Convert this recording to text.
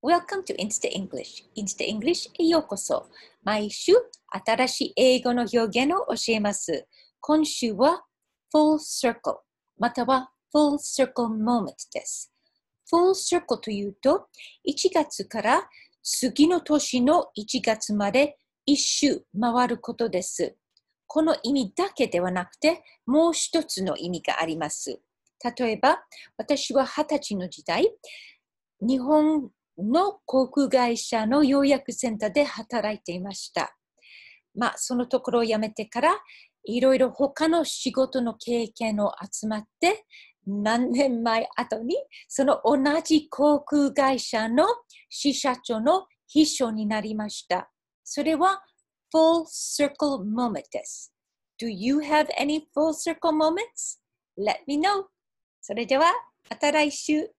Welcome to Insta English. Insta English へようこそ。毎週新しい英語の表現を教えます。今週は Full Circle または Full Circle Moment です。Full Circle というと1月から次の年の1月まで1周回ることです。この意味だけではなくてもう一つの意味があります。例えば私は20歳の時代日本の航空会社の要約センターで働いていました。まあ、そのところを辞めてから、いろいろ他の仕事の経験を集まって、何年前後に、その同じ航空会社の支社長の秘書になりました。それは、full circle moment です。Do you have any full circle moments? Let me know. それでは、また来週。